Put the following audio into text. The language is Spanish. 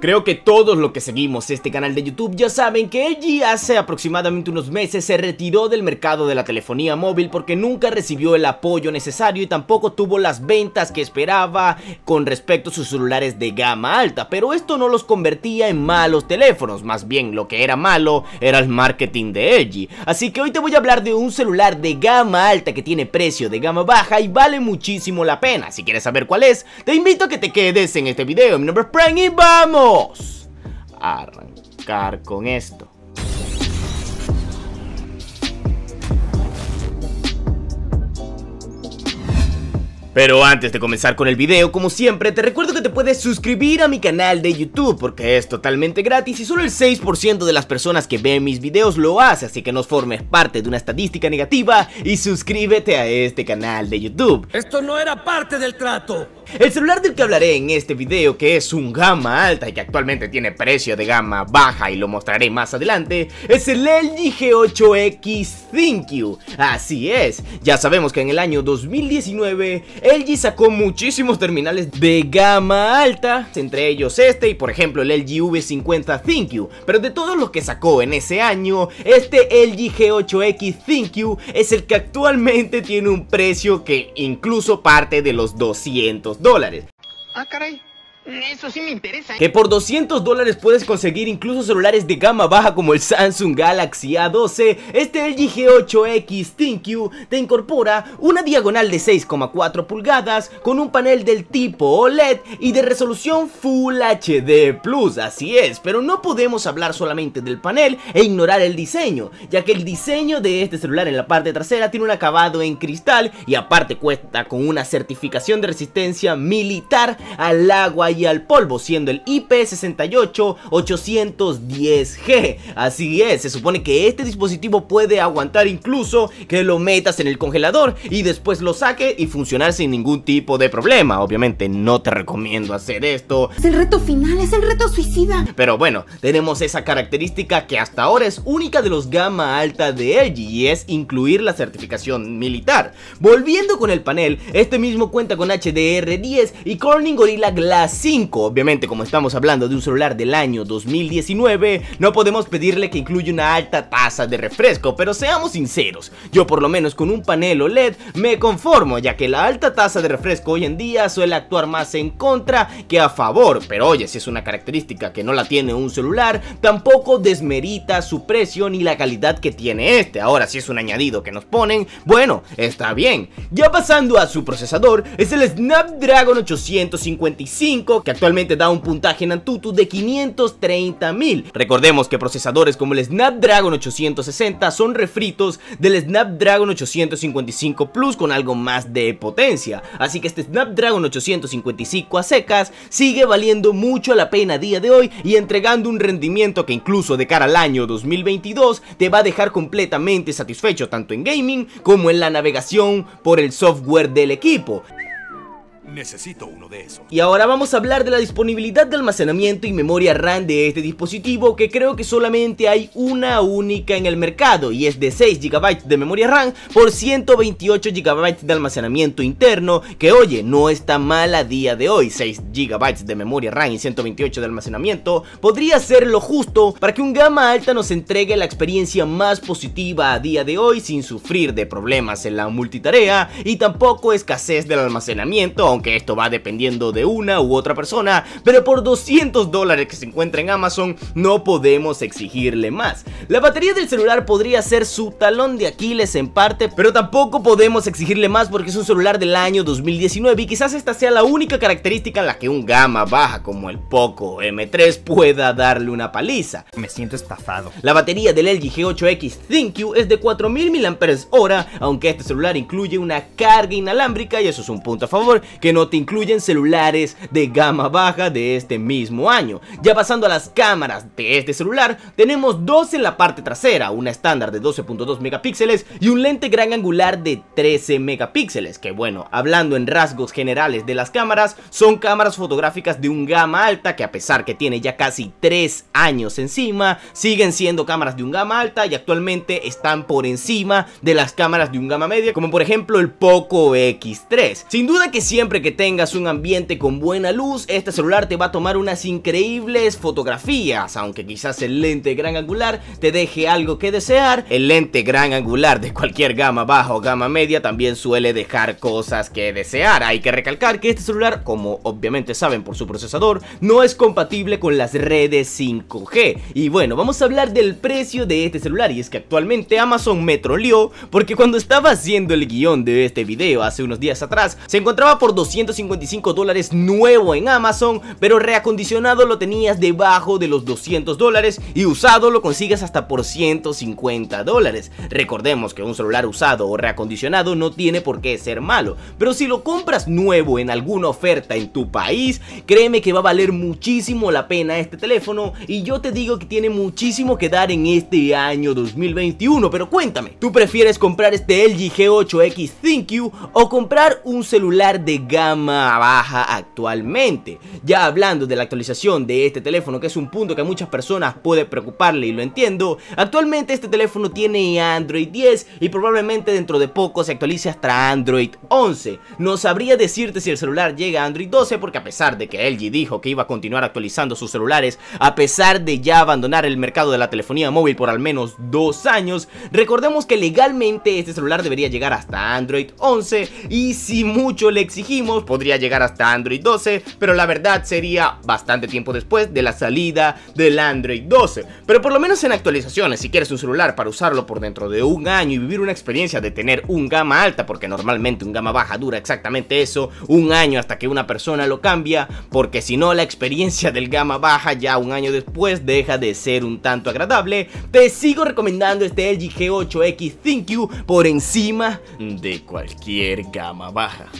Creo que todos los que seguimos este canal de YouTube ya saben que LG hace aproximadamente unos meses se retiró del mercado de la telefonía móvil porque nunca recibió el apoyo necesario y tampoco tuvo las ventas que esperaba con respecto a sus celulares de gama alta, pero esto no los convertía en malos teléfonos, más bien lo que era malo era el marketing de LG. Así que hoy te voy a hablar de un celular de gama alta que tiene precio de gama baja y vale muchísimo la pena. Si quieres saber cuál es, te invito a que te quedes en este video. Mi nombre es Prank y vamos arrancar con esto. Pero antes de comenzar con el video, como siempre, te recuerdo que te puedes suscribir a mi canal de YouTube porque es totalmente gratis y solo el 6% de las personas que ven mis videos lo hace, así que no formes parte de una estadística negativa y suscríbete a este canal de YouTube. Esto no era parte del trato. El celular del que hablaré en este video, que es un gama alta y que actualmente tiene precio de gama baja y lo mostraré más adelante, es el LG G8X ThinQ. Así es, ya sabemos que en el año 2019 LG sacó muchísimos terminales de gama alta, entre ellos este y por ejemplo el LG V50 ThinQ, pero de todos los que sacó en ese año, este LG G8X ThinQ es el que actualmente tiene un precio que incluso parte de los 200 dólares. Ah, caray. Eso sí me interesa. ¿eh? Que por 200 dólares puedes conseguir incluso celulares de gama baja como el Samsung Galaxy A12, este LG G8X ThinQ te incorpora una diagonal de 6,4 pulgadas con un panel del tipo OLED y de resolución Full HD Plus, así es, pero no podemos hablar solamente del panel e ignorar el diseño, ya que el diseño de este celular en la parte trasera tiene un acabado en cristal y aparte cuesta con una certificación de resistencia militar al agua y al polvo, siendo el IP68810G. Así es, se supone que este dispositivo puede aguantar incluso que lo metas en el congelador y después lo saque y funcionar sin ningún tipo de problema. Obviamente no te recomiendo hacer esto. Es el reto final, es el reto suicida. Pero bueno, tenemos esa característica que hasta ahora es única de los gama alta de LG y es incluir la certificación militar. Volviendo con el panel, este mismo cuenta con HDR10 y Corning Gorilla Glass Obviamente, como estamos hablando de un celular del año 2019, no podemos pedirle que incluya una alta tasa de refresco, pero seamos sinceros, yo por lo menos con un panel OLED me conformo, ya que la alta tasa de refresco hoy en día suele actuar más en contra que a favor, pero oye, si es una característica que no la tiene un celular, tampoco desmerita su precio ni la calidad que tiene este. Ahora, si es un añadido que nos ponen, bueno, está bien. Ya pasando a su procesador, es el Snapdragon 855 que actualmente da un puntaje en Antutu de 530.000. Recordemos que procesadores como el Snapdragon 860 son refritos del Snapdragon 855 Plus con algo más de potencia, así que este Snapdragon 855 a secas sigue valiendo mucho la pena a día de hoy y entregando un rendimiento que incluso de cara al año 2022 te va a dejar completamente satisfecho tanto en gaming como en la navegación por el software del equipo. Necesito uno de esos. Y ahora vamos a hablar de la disponibilidad de almacenamiento y memoria RAM de este dispositivo que creo que solamente hay una única en el mercado y es de 6 GB de memoria RAM por 128 GB de almacenamiento interno que oye no está mal a día de hoy 6 GB de memoria RAM y 128 de almacenamiento podría ser lo justo para que un gama alta nos entregue la experiencia más positiva a día de hoy sin sufrir de problemas en la multitarea y tampoco escasez del almacenamiento aunque esto va dependiendo de una u otra persona, pero por 200 dólares que se encuentra en Amazon no podemos exigirle más. La batería del celular podría ser su talón de Aquiles en parte, pero tampoco podemos exigirle más porque es un celular del año 2019 y quizás esta sea la única característica en la que un gama baja como el Poco M3 pueda darle una paliza. Me siento estafado. La batería del LG G8X ThinQ es de 4000 mAh, aunque este celular incluye una carga inalámbrica y eso es un punto a favor que no te incluyen celulares de gama baja de este mismo año. Ya pasando a las cámaras de este celular, tenemos dos en la parte trasera, una estándar de 12.2 megapíxeles y un lente gran angular de 13 megapíxeles, que bueno, hablando en rasgos generales de las cámaras, son cámaras fotográficas de un gama alta que a pesar que tiene ya casi 3 años encima, siguen siendo cámaras de un gama alta y actualmente están por encima de las cámaras de un gama media, como por ejemplo el Poco X3. Sin duda que siempre que tengas un ambiente con buena luz, este celular te va a tomar unas increíbles fotografías, aunque quizás el lente gran angular te deje algo que desear, el lente gran angular de cualquier gama baja o gama media también suele dejar cosas que desear. Hay que recalcar que este celular, como obviamente saben por su procesador, no es compatible con las redes 5G. Y bueno, vamos a hablar del precio de este celular y es que actualmente Amazon me troleó porque cuando estaba haciendo el guión de este video hace unos días atrás, se encontraba por 255 dólares nuevo en Amazon, pero reacondicionado lo tenías debajo de los 200 dólares y usado lo consigues hasta por 150 dólares. Recordemos que un celular usado o reacondicionado no tiene por qué ser malo, pero si lo compras nuevo en alguna oferta en tu país, créeme que va a valer muchísimo la pena este teléfono y yo te digo que tiene muchísimo que dar en este año 2021, pero cuéntame, ¿tú prefieres comprar este LG G8X ThinQ o comprar un celular de gama baja actualmente. Ya hablando de la actualización de este teléfono, que es un punto que a muchas personas puede preocuparle y lo entiendo, actualmente este teléfono tiene Android 10 y probablemente dentro de poco se actualice hasta Android 11. No sabría decirte si el celular llega a Android 12 porque a pesar de que LG dijo que iba a continuar actualizando sus celulares, a pesar de ya abandonar el mercado de la telefonía móvil por al menos dos años, recordemos que legalmente este celular debería llegar hasta Android 11 y si mucho le exigimos podría llegar hasta Android 12, pero la verdad sería bastante tiempo después de la salida del Android 12. Pero por lo menos en actualizaciones, si quieres un celular para usarlo por dentro de un año y vivir una experiencia de tener un gama alta, porque normalmente un gama baja dura exactamente eso, un año hasta que una persona lo cambia, porque si no la experiencia del gama baja ya un año después deja de ser un tanto agradable, te sigo recomendando este LG G8X ThinQ por encima de cualquier gama baja.